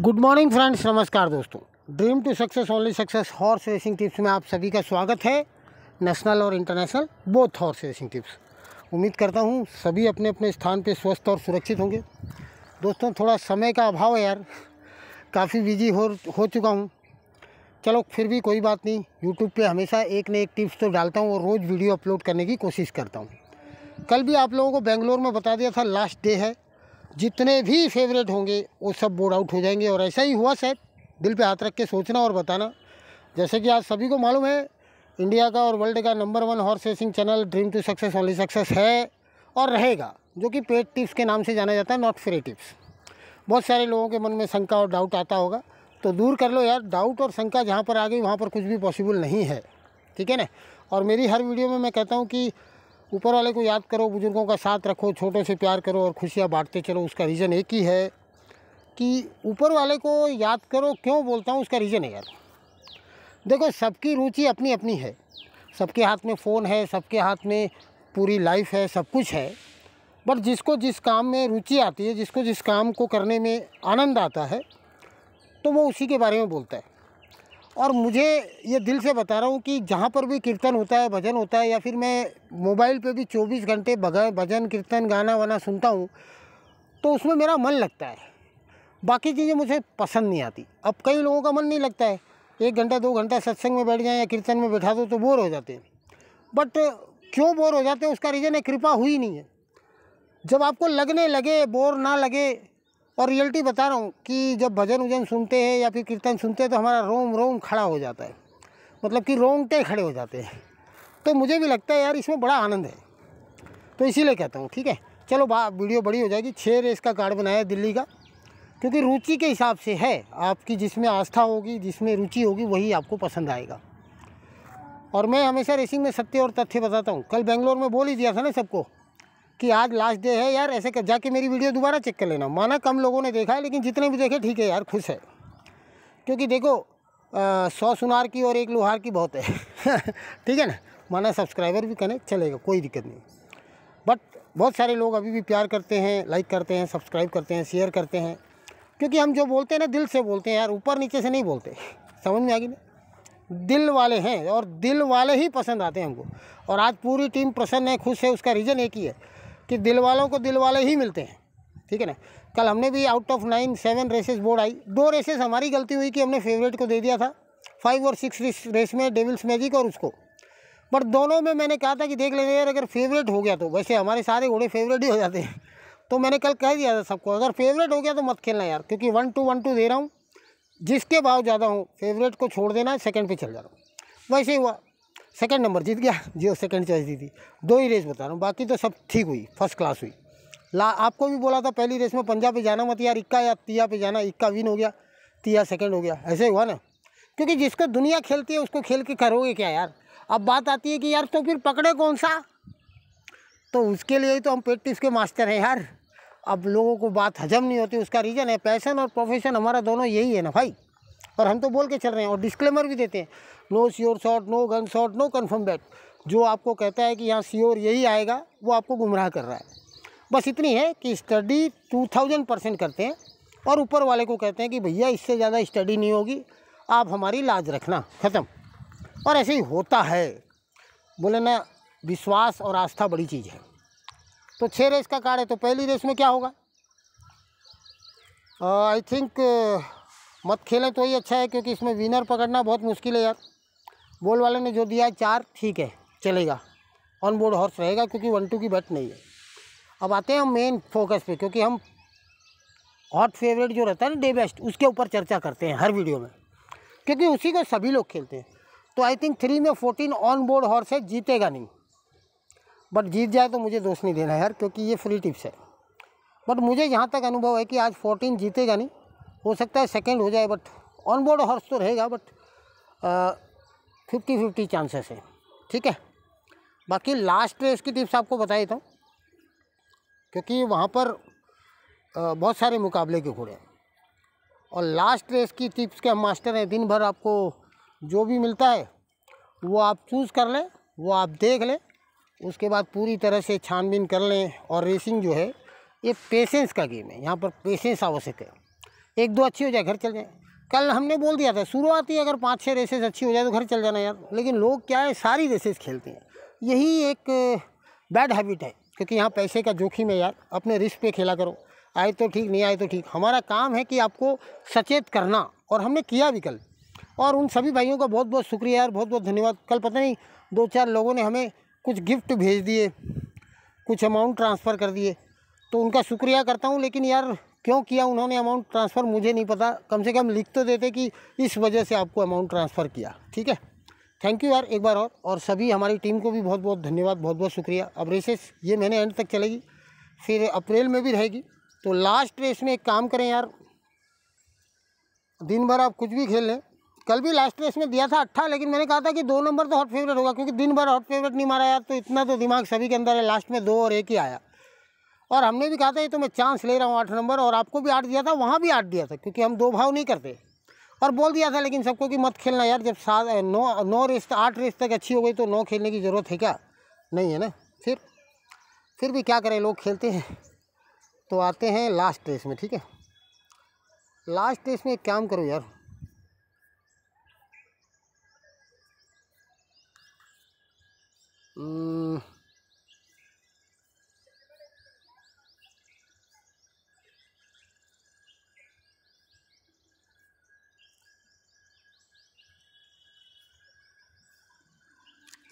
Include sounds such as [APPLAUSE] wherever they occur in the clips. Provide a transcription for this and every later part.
good morning friends नमस्कार दोस्तों dream to success only success horse racing tips में आप सभी का स्वागत है नेशनल और international both horse racing tips उम्मीद करता हूँ सभी अपने अपने स्थान पे स्वस्थ और सुरक्षित होंगे दोस्तों थोड़ा समय का अभाव है यार काफ़ी बिजी हो हो चुका हूँ चलो फिर भी कोई बात नहीं यूट्यूब पर हमेशा एक न एक टिप्स तो डालता हूँ और रोज़ वीडियो अपलोड करने की कोशिश करता हूँ कल भी आप लोगों को बेंगलोर में बता दिया था लास्ट डे है जितने भी फेवरेट होंगे वो सब बोर्ड आउट हो जाएंगे और ऐसा ही हुआ सर दिल पे हाथ रख के सोचना और बताना जैसे कि आज सभी को मालूम है इंडिया का और वर्ल्ड का number one horse racing channel dream to success only success है और रहेगा जो कि पेड टिप्स के नाम से जाना जाता है नॉट फ्री टिप्स बहुत सारे लोगों के मन में शंका और डाउट आता होगा तो दूर कर लो यार डाउट और शंका जहाँ पर आ गई वहाँ पर कुछ भी पॉसिबल नहीं है ठीक है ना और मेरी हर वीडियो में मैं कहता हूँ कि ऊपर वाले को याद करो बुज़ुर्गों का साथ रखो छोटों से प्यार करो और खुशियाँ बांटते चलो उसका रीज़न एक ही है कि ऊपर वाले को याद करो क्यों बोलता हूँ उसका रीज़न है यार देखो सबकी रुचि अपनी अपनी है सबके हाथ में फ़ोन है सबके हाथ में पूरी लाइफ है सब कुछ है बट जिसको जिस काम में रुचि आती है जिसको जिस काम को करने में आनंद आता है तो वो उसी के बारे में बोलता है और मुझे ये दिल से बता रहा हूँ कि जहाँ पर भी कीर्तन होता है भजन होता है या फिर मैं मोबाइल पे भी 24 घंटे भजन कीर्तन गाना वाना सुनता हूँ तो उसमें मेरा मन लगता है बाकी चीज़ें मुझे पसंद नहीं आती अब कई लोगों का मन नहीं लगता है एक घंटा दो घंटा सत्संग में बैठ जाए या कीर्तन में बैठा दो तो बोर हो जाते हैं बट क्यों बोर हो जाते हैं उसका रीज़न है कृपा हुई नहीं है जब आपको लगने लगे बोर ना लगे और रियलिटी बता रहा हूँ कि जब भजन उजन सुनते हैं या फिर कीर्तन सुनते हैं तो हमारा रोम रोम खड़ा हो जाता है मतलब कि रोंगटे खड़े हो जाते हैं तो मुझे भी लगता है यार इसमें बड़ा आनंद है तो इसीलिए कहता हूँ ठीक है चलो बा वीडियो बड़ी हो जाएगी छः रेस का कार्ड बनाया दिल्ली का क्योंकि रुचि के हिसाब से है आपकी जिसमें आस्था होगी जिसमें रुचि होगी वही आपको पसंद आएगा और मैं हमेशा रेसिंग में सत्य और तथ्य बताता हूँ कल बेंगलोर में बोल ही दिया था ना सबको कि आज लास्ट डे है यार ऐसे कर जाके मेरी वीडियो दोबारा चेक कर लेना माना कम लोगों ने देखा है लेकिन जितने भी देखे ठीक है यार खुश है क्योंकि देखो सौ सुनार की और एक लोहार की बहुत है [LAUGHS] ठीक है ना माना सब्सक्राइबर भी करें चलेगा कोई दिक्कत नहीं बट बहुत सारे लोग अभी भी प्यार करते हैं लाइक करते हैं सब्सक्राइब करते हैं शेयर करते हैं क्योंकि हम जो बोलते हैं ना दिल से बोलते हैं यार ऊपर नीचे से नहीं बोलते समझ में आ गई ना दिल वाले हैं और दिल वाले ही पसंद आते हैं हमको और आज पूरी टीम प्रसन्न है खुश है उसका रीज़न एक ही है कि दिल वालों को दिल वाले ही मिलते हैं ठीक है ना कल हमने भी out of nine seven races board आई दो रेसेस हमारी गलती हुई कि हमने फेवरेट को दे दिया था फाइव और सिक्स रेस में डेविल्स मैजिक और उसको बट दोनों में मैंने कहा था कि देख लेते यार अगर फेवरेट हो गया तो वैसे हमारे सारे घोड़े फेवरेट ही हो जाते हैं तो मैंने कल कह दिया था सबको अगर फेवरेट हो गया तो मत खेलना यार क्योंकि वन टू वन टू दे रहा हूँ जिसके भाव ज़्यादा हूँ फेवरेट को छोड़ देना सेकंड पे चल जा रहा हूँ वैसे हुआ सेकंड नंबर जीत गया जियो सेकंड चॉइस दी थी दो ही रेस बता रहा हूँ बाकी तो सब ठीक हुई फर्स्ट क्लास हुई ला आपको भी बोला था पहली रेस में पंजाब पे जाना मत यार इक्का या तिया पे जाना इक्का विन हो गया तिया सेकंड हो गया ऐसे हुआ ना क्योंकि जिसको दुनिया खेलती है उसको खेल के करोगे क्या यार अब बात आती है कि यार तो फिर पकड़े कौन सा तो उसके लिए ही तो हम प्रैक्टिस के मास्टर हैं यार अब लोगों को बात हजम नहीं होती उसका रीज़न है पैसन और प्रोफेशन हमारा दोनों यही है ना भाई और हम तो बोल के चल रहे हैं और डिस्क्लेमर भी देते हैं no sure shot no gun shot no confirm bet जो आपको कहता है कि यहाँ श्योर यही आएगा वो आपको गुमराह कर रहा है बस इतनी है कि स्टडी टू थाउजेंड परसेंट करते हैं और ऊपर वाले को कहते हैं कि भैया इससे ज़्यादा स्टडी नहीं होगी आप हमारी लाज रखना ख़त्म और ऐसे ही होता है बोले ना विश्वास और आस्था बड़ी चीज़ है तो छः रेस का कार्ड है तो पहली रेस में क्या होगा आई uh, थिंक मत खेले तो ही अच्छा है क्योंकि इसमें विनर पकड़ना बहुत मुश्किल है यार बॉल वाले ने जो दिया है चार ठीक है चलेगा ऑन बोर्ड हॉर्स रहेगा क्योंकि वन टू की बैट नहीं है अब आते हैं हम मेन फोकस पे क्योंकि हम हॉट फेवरेट जो रहता है ना डे बेस्ट उसके ऊपर चर्चा करते हैं हर वीडियो में क्योंकि उसी को सभी लोग खेलते हैं तो आई थिंक थ्री में फोर्टीन ऑन बोर्ड हॉर्स है जीतेगा नहीं बट जीत जाए तो मुझे दोष नहीं देना यार क्योंकि ये फ्री टिप्स है बट मुझे यहाँ तक अनुभव है कि आज फोर्टीन जीतेगा नहीं हो सकता है सेकेंड हो जाए बट ऑन बोर्ड हॉर्स तो रहेगा बट फिफ्टी फिफ्टी चांसेस है ठीक है बाकी लास्ट रेस की टिप्स आपको बता देता हूँ क्योंकि वहाँ पर बहुत सारे मुकाबले के घोड़े हैं और लास्ट रेस की टिप्स के हम मास्टर हैं दिन भर आपको जो भी मिलता है वो आप चूज़ कर लें वो आप देख लें उसके बाद पूरी तरह से छानबीन कर लें और रेसिंग जो है ये पेशेंस का गेम है यहाँ पर पेशेंस आवश्यक है एक दो अच्छी हो जाए घर चल जाए कल हमने बोल दिया था शुरुआती अगर पाँच छः रेसेस अच्छी हो जाए तो घर चल जाना यार लेकिन लोग क्या है सारी रेसेस खेलते हैं यही एक बैड हैबिट है क्योंकि यहाँ पैसे का जोखिम है यार अपने रिस्क पे खेला करो आए तो ठीक नहीं आए तो ठीक हमारा काम है कि आपको सचेत करना और हमने किया भी कल और उन सभी भाइयों का बहुत बहुत शुक्रिया यार बहुत बहुत धन्यवाद कल पता नहीं दो चार लोगों ने हमें कुछ गिफ्ट भेज दिए कुछ अमाउंट ट्रांसफ़र कर दिए तो उनका शुक्रिया करता हूँ लेकिन यार क्यों किया उन्होंने अमाउंट ट्रांसफ़र मुझे नहीं पता कम से कम लिख तो देते कि इस वजह से आपको अमाउंट ट्रांसफ़र किया ठीक है थैंक यू यार एक बार और और सभी हमारी टीम को भी बहुत बहुत धन्यवाद बहुत बहुत शुक्रिया अब रेसेस ये महीने एंड तक चलेगी फिर अप्रैल में भी रहेगी तो लास्ट रेस में एक काम करें यार दिन भर आप कुछ भी खेल लें कल भी लास्ट रेस में दिया था अट्ठा लेकिन मैंने कहा था कि दो नंबर तो हॉट फेवरेट होगा क्योंकि दिन भर हॉट फेवरेट नहीं मारा यार तो इतना तो दिमाग सभी के अंदर है लास्ट में दो और एक ही आया और हमने भी कहा था ये तो मैं चांस ले रहा हूँ आठ नंबर और आपको भी आठ दिया था वहाँ भी आठ दिया था क्योंकि हम दो भाव नहीं करते और बोल दिया था लेकिन सबको कि मत खेलना यार जब सात नौ नौ रेस आठ रेस तक अच्छी हो गई तो नौ खेलने की ज़रूरत है क्या नहीं है ना फिर फिर भी क्या करें लोग खेलते हैं [LAUGHS] तो आते हैं लास्ट रेस में ठीक है लास्ट रेस में एक काम करो यार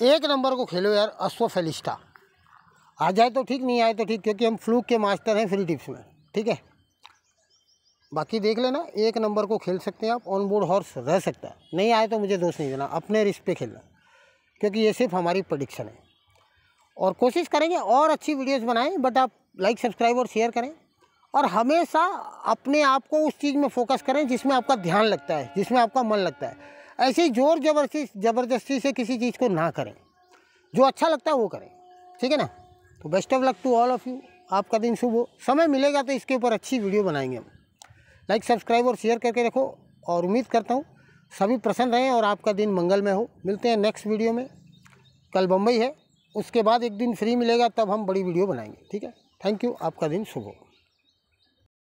एक नंबर को खेलो यार अस्वफेलिस्टा आ जाए तो ठीक नहीं आए तो ठीक क्योंकि हम फ्लूक के मास्टर हैं फ्री टिप्स में ठीक है बाकी देख लेना एक नंबर को खेल सकते हैं आप ऑन बोर्ड हॉर्स रह सकता है नहीं आए तो मुझे दोष नहीं देना अपने रिस्क पे खेलना क्योंकि ये सिर्फ हमारी प्रडिक्शन है और कोशिश करेंगे और अच्छी वीडियोज़ बनाएँ बट आप लाइक सब्सक्राइब और शेयर करें और हमेशा अपने आप को उस चीज़ में फोकस करें जिसमें आपका ध्यान लगता है जिसमें आपका मन लगता है ऐसे जोर जबरदस्ती ज़बरदस्ती से किसी चीज़ को ना करें जो अच्छा लगता है वो करें ठीक है ना तो best of luck to all of you आपका दिन शुभ हो समय मिलेगा तो इसके ऊपर अच्छी वीडियो बनाएंगे हम लाइक सब्सक्राइब और शेयर करके रखो और उम्मीद करता हूँ सभी प्रसन्न रहें और आपका दिन मंगलमय हो मिलते हैं नेक्स्ट वीडियो में कल बम्बई है उसके बाद एक दिन फ्री मिलेगा तब हम बड़ी वीडियो बनाएंगे ठीक है थैंक यू आपका दिन शुभ हो